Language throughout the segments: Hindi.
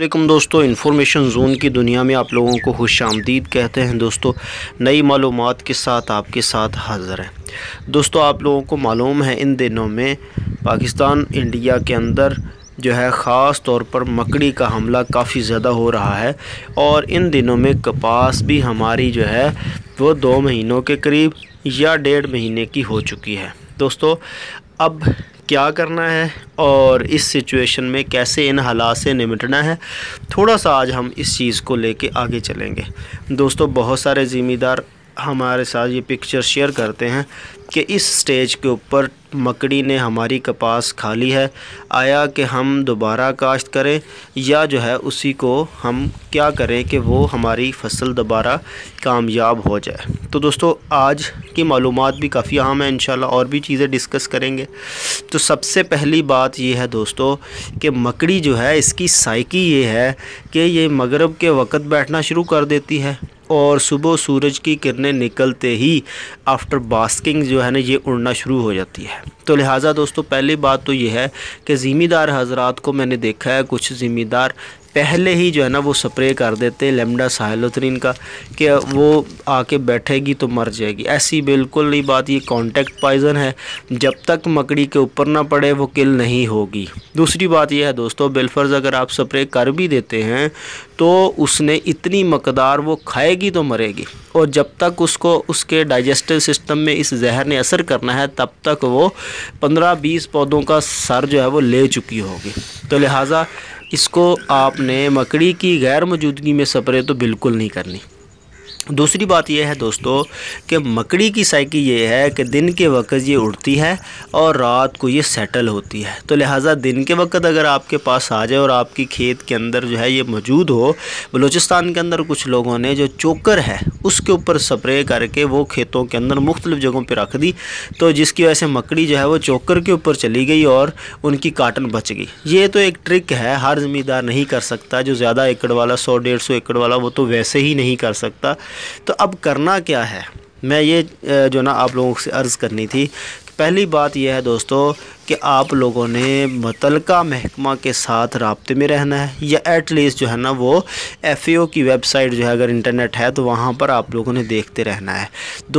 वैलकम दोस्तों इन्फॉर्मेशन जोन की दुनिया में आप लोगों को खुश आमदीद कहते हैं दोस्तों नई मालूम के साथ आपके साथ हाजिर हैं दोस्तों आप लोगों को मालूम है इन दिनों में पाकिस्तान इंडिया के अंदर जो है ख़ास तौर पर मकड़ी का हमला काफ़ी ज़्यादा हो रहा है और इन दिनों में कपास भी हमारी जो है वो दो महीनों के करीब या डेढ़ महीने की हो चुकी है दोस्तों अब क्या करना है और इस सिचुएशन में कैसे इन हालात से निमटना है थोड़ा सा आज हम इस चीज़ को लेके आगे चलेंगे दोस्तों बहुत सारे ज़िम्मेदार हमारे साथ ये पिक्चर शेयर करते हैं कि इस स्टेज के ऊपर मकड़ी ने हमारी कपास खा ली है आया कि हम दोबारा काश्त करें या जो है उसी को हम क्या करें कि वो हमारी फसल दोबारा कामयाब हो जाए तो दोस्तों आज की मालूम भी काफ़ी अहम है इन और भी चीज़ें डिस्कस करेंगे तो सबसे पहली बात यह है दोस्तों कि मकड़ी जो है इसकी साइकी ये है कि ये मगरब के वक़्त बैठना शुरू कर देती है और सुबह सूरज की किरणें निकलते ही आफ्टर बास्किंग जो है ना ये उड़ना शुरू हो जाती है तो लिहाजा दोस्तों पहली बात तो ये है कि ज़िम्मेदार हजरात को मैंने देखा है कुछ ज़िम्मेदार पहले ही जो है ना वो स्प्रे कर देते हैं लेमडा साइलोथ्रिन का कि वो आके बैठेगी तो मर जाएगी ऐसी बिल्कुल नहीं बात ये कॉन्टैक्ट पॉइजन है जब तक मकड़ी के ऊपर ना पड़े वो किल नहीं होगी दूसरी बात यह है दोस्तों बिलफर्ज अगर आप स्प्रे कर भी देते हैं तो उसने इतनी मकदार वो खाएगी तो मरेगी और जब तक उसको उसके डाइजेस्टिव सिस्टम में इस जहर ने असर करना है तब तक वो 15-20 पौधों का सर जो है वो ले चुकी होगी तो लिहाजा इसको आपने मकड़ी की गैर मौजूदगी में स्प्रे तो बिल्कुल नहीं करनी दूसरी बात यह है दोस्तों कि मकड़ी की साइकी ये है कि दिन के वक्त ये उड़ती है और रात को ये सेटल होती है तो लिहाजा दिन के वक्त अगर आपके पास आ जाए और आपकी खेत के अंदर जो है ये मौजूद हो बलूचिस्तान के अंदर कुछ लोगों ने जो चोकर है उसके ऊपर स्प्रे करके वो खेतों के अंदर मुख्तलिफ जगहों पर रख दी तो जिसकी वजह से मकड़ी जो है वो चोकर के ऊपर चली गई और उनकी काटन बच गई ये तो एक ट्रिक है हर ज़मींदार नहीं कर सकता जो ज़्यादा एकड़ वाला सौ डेढ़ सौ एकड़ वाला वो तो वैसे ही नहीं कर सकता तो अब करना क्या है मैं ये जो ना आप लोगों से अर्ज़ करनी थी पहली बात यह है दोस्तों कि आप लोगों ने मुतलका महकमा के साथ रबते में रहना है या एटलीस्ट जो है ना वो एफ की वेबसाइट जो है अगर इंटरनेट है तो वहाँ पर आप लोगों ने देखते रहना है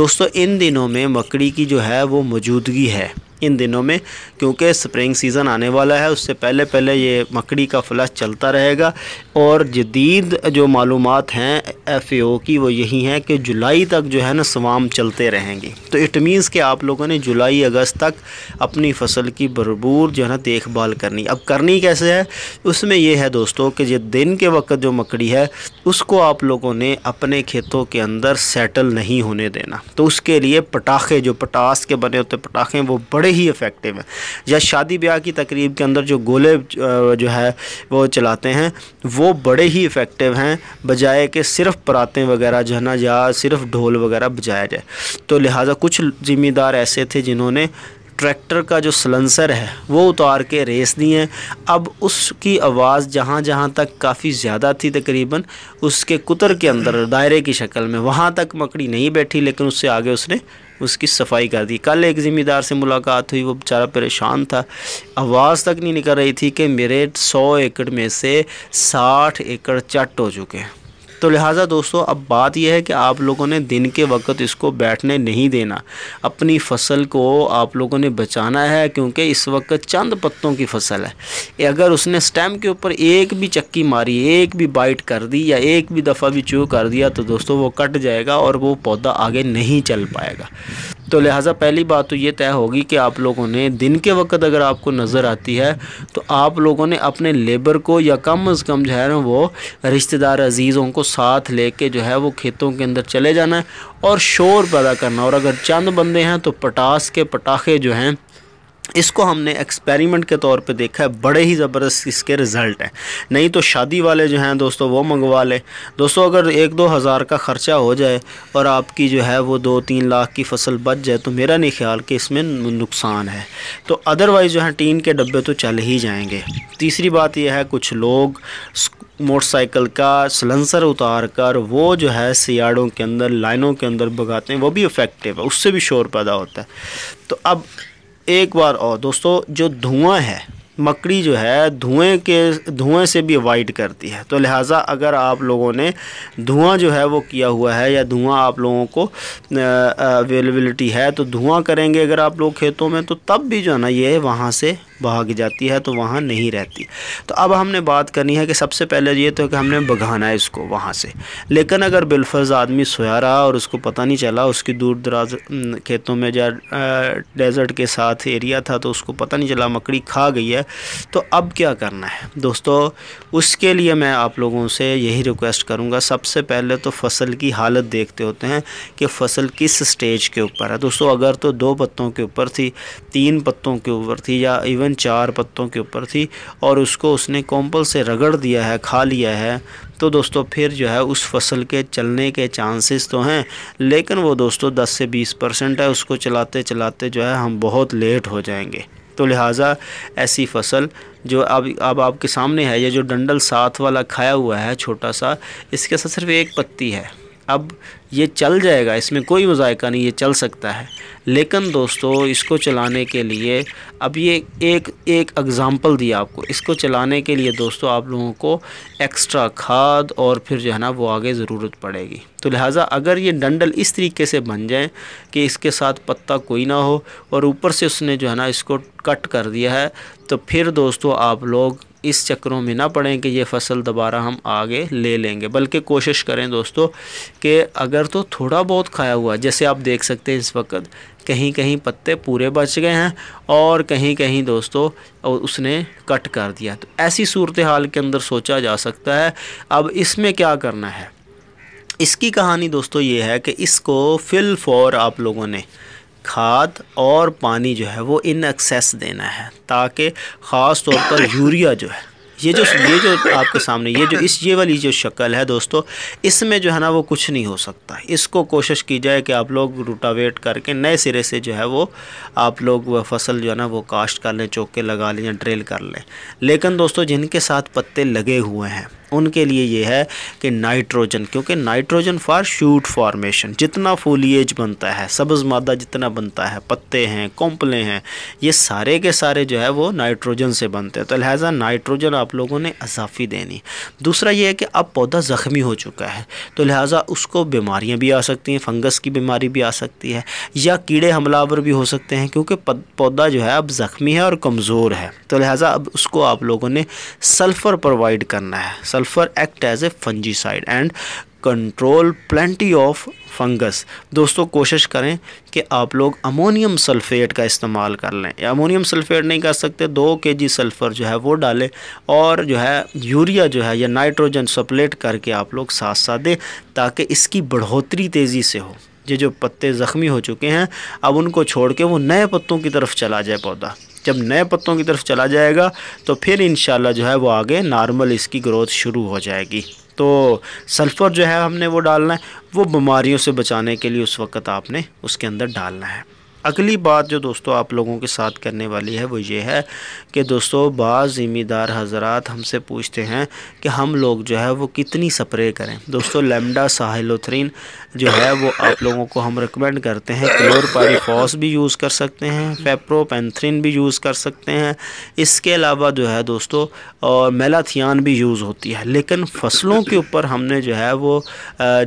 दोस्तों इन दिनों में मकड़ी की जो है वो मौजूदगी है इन दिनों में क्योंकि स्प्रिंग सीज़न आने वाला है उससे पहले पहले ये मकड़ी का फ्लश चलता रहेगा और जदीद जो मालूम हैं एफ़ की वो यही है कि जुलाई तक जो है ना स्वाम चलते रहेंगे तो इट मीनस कि आप लोगों ने जुलाई अगस्त तक अपनी फसल की भरपूर जो है ना देखभाल करनी अब करनी कैसे है उसमें यह है दोस्तों कि जो दिन के वक्त जो मकड़ी है उसको आप लोगों ने अपने खेतों के अंदर सेटल नहीं होने देना तो उसके लिए पटाखे जो पटास के बने होते पटाखे वो बड़े बड़े ही इफ़ेक्टिव हैं या शादी ब्याह की तकरीब के अंदर जो गोले जो है वो चलाते हैं वो बड़े ही इफ़ेक्टिव हैं बजाय के सिर्फ परातें वगैरह जो है ना या सिर्फ ढोल वगैरह बजाया जाए तो लिहाजा कुछ ज़िम्मेदार ऐसे थे जिन्होंने ट्रैक्टर का जो सलंसर है वो उतार के रेस दी है अब उसकी आवाज़ जहाँ जहाँ तक काफ़ी ज़्यादा थी तकरीबन उसके कुतर के अंदर दायरे की शक्ल में वहाँ तक मकड़ी नहीं बैठी लेकिन उससे आगे उसने उसकी सफाई कर दी कल एक ज़िम्मेदार से मुलाकात हुई वो बेचारा परेशान था आवाज़ तक नहीं निकल रही थी कि मेरे सौ एकड़ में से साठ एकड़ चट हो चुके हैं तो लिहाजा दोस्तों अब बात यह है कि आप लोगों ने दिन के वक्त इसको बैठने नहीं देना अपनी फसल को आप लोगों ने बचाना है क्योंकि इस वक्त चंद पत्तों की फसल है अगर उसने स्टेम के ऊपर एक भी चक्की मारी एक भी बाइट कर दी या एक भी दफ़ा भी चू कर दिया तो दोस्तों वो कट जाएगा और वो पौधा आगे नहीं चल पाएगा तो लिहाजा पहली बात तो ये तय होगी कि आप लोगों ने दिन के वक्त अगर आपको नज़र आती है तो आप लोगों ने अपने लेबर को या कम अज़ कम जो है ना वो रिश्तेदार अजीज़ों को साथ ले कर जो है वो खेतों के अंदर चले जाना है और शोर पैदा करना और अगर चंद बंदे हैं तो पटास के पटाखे जो हैं इसको हमने एक्सपेरिमेंट के तौर पे देखा है बड़े ही ज़बरदस्त इसके रिज़ल्ट हैं नहीं तो शादी वाले जो हैं दोस्तों वो मंगवा लें दोस्तों अगर एक दो हज़ार का ख़र्चा हो जाए और आपकी जो है वो दो तीन लाख की फसल बच जाए तो मेरा नहीं ख्याल कि इसमें नुकसान है तो अदरवाइज़ जो है टीन के डब्बे तो चल ही जाएँगे तीसरी बात यह है कुछ लोग मोटरसाइकिल का सलेंसर उतार कर वो जो है सियाड़ों के अंदर लाइनों के अंदर भगाते हैं वो भी इफ़ेक्टिव है उससे भी शोर पैदा होता है तो अब एक बार और दोस्तों जो धुआं है मकड़ी जो है धुएं के धुएं से भी अवॉइड करती है तो लिहाजा अगर आप लोगों ने धुआं जो है वो किया हुआ है या धुआं आप लोगों को अवेलेबिलिटी है तो धुआं करेंगे अगर आप लोग खेतों में तो तब भी जो है ना ये वहाँ से भाग जाती है तो वहाँ नहीं रहती तो अब हमने बात करनी है कि सबसे पहले ये तो कि हमने भगाना है इसको वहाँ से लेकिन अगर बिलफर्ज आदमी सोया रहा और उसको पता नहीं चला उसकी दूर दराज खेतों में जा डेजर्ट के साथ एरिया था तो उसको पता नहीं चला मकड़ी खा गई है तो अब क्या करना है दोस्तों उसके लिए मैं आप लोगों से यही रिक्वेस्ट करूँगा सबसे पहले तो फसल की हालत देखते होते हैं कि फसल किस स्टेज के ऊपर है दोस्तों अगर तो दो पत्तों के ऊपर थी तीन पत्तों के ऊपर थी या इवन तकरीबन चार पत्तों के ऊपर थी और उसको उसने कोम्पल से रगड़ दिया है खा लिया है तो दोस्तों फिर जो है उस फसल के चलने के चांसेस तो हैं लेकिन वो दोस्तों 10 से 20 परसेंट है उसको चलाते चलाते जो है हम बहुत लेट हो जाएंगे तो लिहाजा ऐसी फसल जो अब अब आपके सामने है ये जो डंडल साथ वाला खाया हुआ है छोटा सा इसके साथ सिर्फ एक पत्ती है अब ये चल जाएगा इसमें कोई मज़ायका नहीं ये चल सकता है लेकिन दोस्तों इसको चलाने के लिए अब ये एक एक एग्ज़ाम्पल दिया आपको इसको चलाने के लिए दोस्तों आप लोगों को एक्स्ट्रा खाद और फिर जो है ना वो आगे ज़रूरत पड़ेगी तो लिहाजा अगर ये डंडल इस तरीके से बन जाए कि इसके साथ पत्ता कोई ना हो और ऊपर से उसने जो है ना इसको कट कर दिया है तो फिर दोस्तों आप लोग इस चक्रों में ना पड़ें कि ये फसल दोबारा हम आगे ले लेंगे बल्कि कोशिश करें दोस्तों कि अगर तो थोड़ा बहुत खाया हुआ जैसे आप देख सकते हैं इस वक्त कहीं कहीं पत्ते पूरे बच गए हैं और कहीं कहीं दोस्तों और उसने कट कर दिया तो ऐसी सूरत हाल के अंदर सोचा जा सकता है अब इसमें क्या करना है इसकी कहानी दोस्तों ये है कि इसको फिल फॉर आप लोगों ने खाद और पानी जो है वो इन एक्सेस देना है ताकि ख़ास तौर पर यूरिया जो है ये जो ये जो आपके सामने ये जो इस ये वाली जो शक्ल है दोस्तों इसमें जो है ना वो कुछ नहीं हो सकता इसको कोशिश की जाए कि आप लोग रूटावेट करके नए सिरे से जो है वो आप लोग वह फसल जो है ना वो काश्त कर लें चौके लगा लें या ड्रिल कर लें लेकिन दोस्तों जिनके साथ पत्ते लगे हुए हैं उनके लिए ये है कि नाइट्रोजन क्योंकि नाइट्रोजन फॉर शूट फॉर्मेशन जितना फोलिएज बनता है सब्ज़ मादा जितना बनता है पत्ते हैं कॉम्पले हैं ये सारे के सारे जो है वो नाइट्रोजन से बनते हैं तो लिहाजा नाइट्रोजन आप लोगों ने अजाफ़ी देनी दूसरा ये है कि अब पौधा ज़ख्मी हो चुका है तो लिहाजा उसको बीमारियाँ भी आ सकती हैं फंगस की बीमारी भी आ सकती है या कीड़े हमलावर भी हो सकते हैं क्योंकि पौधा जो है अब ज़ख्मी है और कमज़ोर है तो लिहाजा अब उसको आप लोगों ने सल्फ़र प्रोवाइड करना है sulphur act as a fungicide and control plenty of fungus दोस्तों कोशिश करें कि आप लोग अमोनियम सल्फेट का इस्तेमाल कर लें अमोनियम सल्फेट नहीं कर सकते दो के जी सल्फ़र जो है वो डालें और जो है यूरिया जो है या नाइट्रोजन सप्लेट करके आप लोग साथ साथ दें ताकि इसकी बढ़ोतरी तेज़ी से हो ये जो पत्ते ज़ख्मी हो चुके हैं अब उनको छोड़ के वो नए पत्तों की तरफ चला जाए पौधा जब नए पत्तों की तरफ चला जाएगा तो फिर इन जो है वो आगे नॉर्मल इसकी ग्रोथ शुरू हो जाएगी तो सल्फ़र जो है हमने वो डालना है वो बीमारियों से बचाने के लिए उस वक्त आपने उसके अंदर डालना है अगली बात जो दोस्तों आप लोगों के साथ करने वाली है वो ये है कि दोस्तों बाज़ ज़िम्मेदार हजरात हमसे पूछते हैं कि हम लोग जो है वो कितनी स्प्रे करें दोस्तों लेमडा साहिलोथ्रीन जो है वो आप लोगों को हम रिकमेंड करते हैं पारीफॉस भी यूज़ कर सकते हैं फेप्रोपेंथ्रीन भी यूज़ कर सकते हैं इसके अलावा जो है दोस्तों और मेलाथियान भी यूज़ होती है लेकिन फसलों के ऊपर हमने जो है वो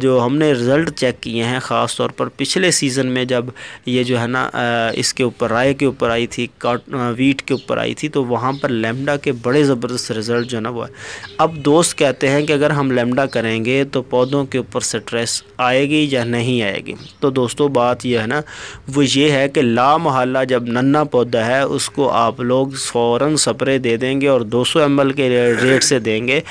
जो हमने रिज़ल्ट चेक किए हैं ख़ास तौर पर पिछले सीज़न में जब ये जो है ना ना इसके ऊपर राय के ऊपर आई थी काट वीट के ऊपर आई थी तो वहाँ पर लेमडा के बड़े ज़बरदस्त रिज़ल्ट जो है ना वो है अब दोस्त कहते हैं कि अगर हम लेमडा करेंगे तो पौधों के ऊपर स्ट्रेस आएगी या नहीं आएगी तो दोस्तों बात यह है ना वो ये है कि ला मोहल्ला जब नन्ना पौधा है उसको आप लोग फ़ौर स्प्रे दे देंगे और दो सौ के रेट से देंगे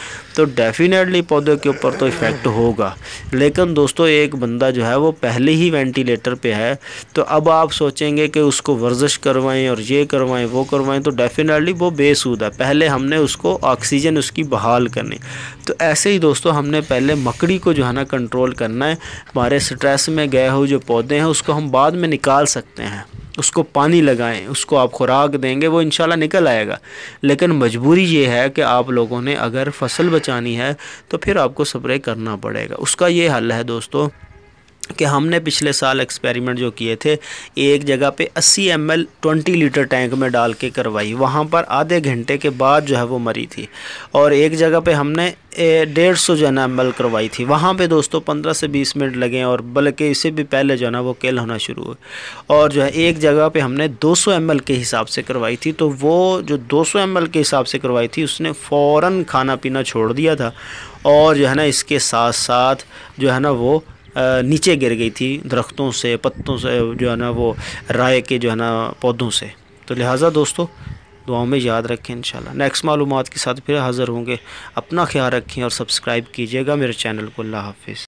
तो डेफिनेटली पौधे के ऊपर तो इफ़ेक्ट होगा लेकिन दोस्तों एक बंदा जो है वो पहले ही वेंटिलेटर पे है तो अब आप सोचेंगे कि उसको वर्जिश करवाएं और ये करवाएं वो करवाएं तो डेफिनेटली वो बेसूद है पहले हमने उसको ऑक्सीजन उसकी बहाल करनी तो ऐसे ही दोस्तों हमने पहले मकड़ी को जो है ना कंट्रोल करना है हमारे स्ट्रेस में गए हुए जो पौधे हैं उसको हम बाद में निकाल सकते हैं उसको पानी लगाएं उसको आप खुराक देंगे वो इन निकल आएगा लेकिन मजबूरी ये है कि आप लोगों ने अगर फसल बचानी है तो फिर आपको स्प्रे करना पड़ेगा उसका ये हल है दोस्तों कि हमने पिछले साल एक्सपेरिमेंट जो किए थे एक जगह पे 80 M L twenty litre tank में डाल के करवाई वहाँ पर आधे घंटे के बाद जो है वो मरी थी और एक जगह पे हमने डेढ़ सौ जो है ना एम करवाई थी वहाँ पे दोस्तों पंद्रह से बीस मिनट लगे और बल्कि इससे भी पहले जो है ना वो केल होना शुरू हुए और जो है एक जगह पे हमने 200 सौ के हिसाब से करवाई थी तो वो जो 200 सौ के हिसाब से करवाई थी उसने फ़ौर खाना पीना छोड़ दिया था और जो है ना इसके साथ साथ जो है ना वो नीचे गिर गई थी दरख्तों से पत्तों से जो है ना वो राय के जो है ना पौधों से तो लिहाजा दोस्तों दुआओं में याद रखें इन नेक्स्ट मालूम के साथ फिर हाज़िर होंगे अपना ख्याल रखें और सब्सक्राइब कीजिएगा मेरे चैनल को अल्लाह हाफिज़